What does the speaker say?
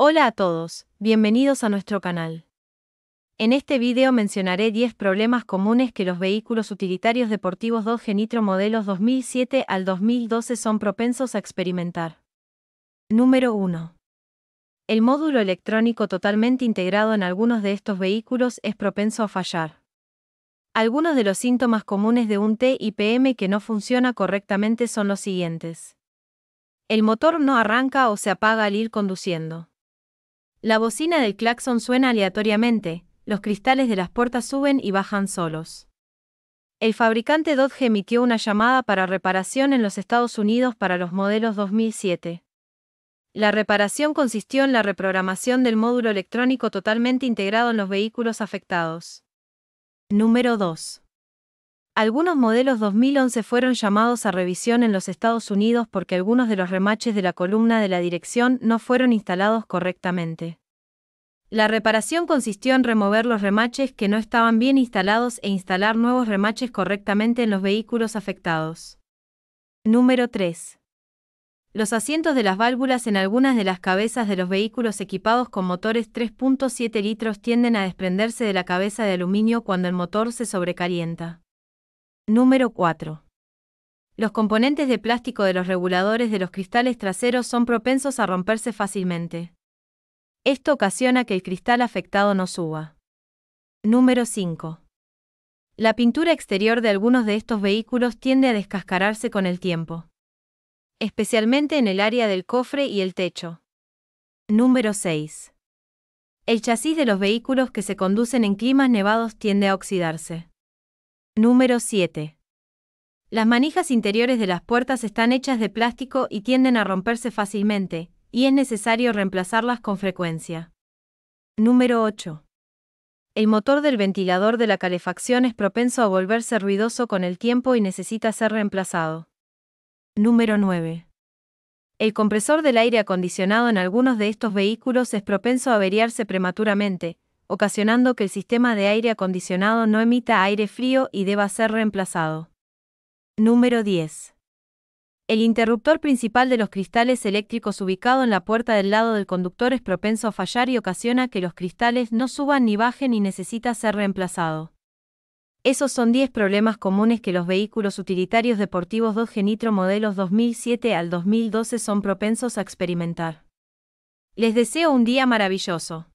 Hola a todos, bienvenidos a nuestro canal. En este video mencionaré 10 problemas comunes que los vehículos utilitarios deportivos 2 Genitro modelos 2007 al 2012 son propensos a experimentar. Número 1. El módulo electrónico totalmente integrado en algunos de estos vehículos es propenso a fallar. Algunos de los síntomas comunes de un TIPM que no funciona correctamente son los siguientes. El motor no arranca o se apaga al ir conduciendo. La bocina del claxon suena aleatoriamente, los cristales de las puertas suben y bajan solos. El fabricante Dodge emitió una llamada para reparación en los Estados Unidos para los modelos 2007. La reparación consistió en la reprogramación del módulo electrónico totalmente integrado en los vehículos afectados. Número 2. Algunos modelos 2011 fueron llamados a revisión en los Estados Unidos porque algunos de los remaches de la columna de la dirección no fueron instalados correctamente. La reparación consistió en remover los remaches que no estaban bien instalados e instalar nuevos remaches correctamente en los vehículos afectados. Número 3. Los asientos de las válvulas en algunas de las cabezas de los vehículos equipados con motores 3.7 litros tienden a desprenderse de la cabeza de aluminio cuando el motor se sobrecalienta. Número 4. Los componentes de plástico de los reguladores de los cristales traseros son propensos a romperse fácilmente. Esto ocasiona que el cristal afectado no suba. Número 5. La pintura exterior de algunos de estos vehículos tiende a descascararse con el tiempo. Especialmente en el área del cofre y el techo. Número 6. El chasis de los vehículos que se conducen en climas nevados tiende a oxidarse. Número 7. Las manijas interiores de las puertas están hechas de plástico y tienden a romperse fácilmente, y es necesario reemplazarlas con frecuencia. Número 8. El motor del ventilador de la calefacción es propenso a volverse ruidoso con el tiempo y necesita ser reemplazado. Número 9. El compresor del aire acondicionado en algunos de estos vehículos es propenso a averiarse prematuramente, ocasionando que el sistema de aire acondicionado no emita aire frío y deba ser reemplazado. Número 10. El interruptor principal de los cristales eléctricos ubicado en la puerta del lado del conductor es propenso a fallar y ocasiona que los cristales no suban ni bajen y necesita ser reemplazado. Esos son 10 problemas comunes que los vehículos utilitarios deportivos 2G Nitro modelos 2007 al 2012 son propensos a experimentar. Les deseo un día maravilloso.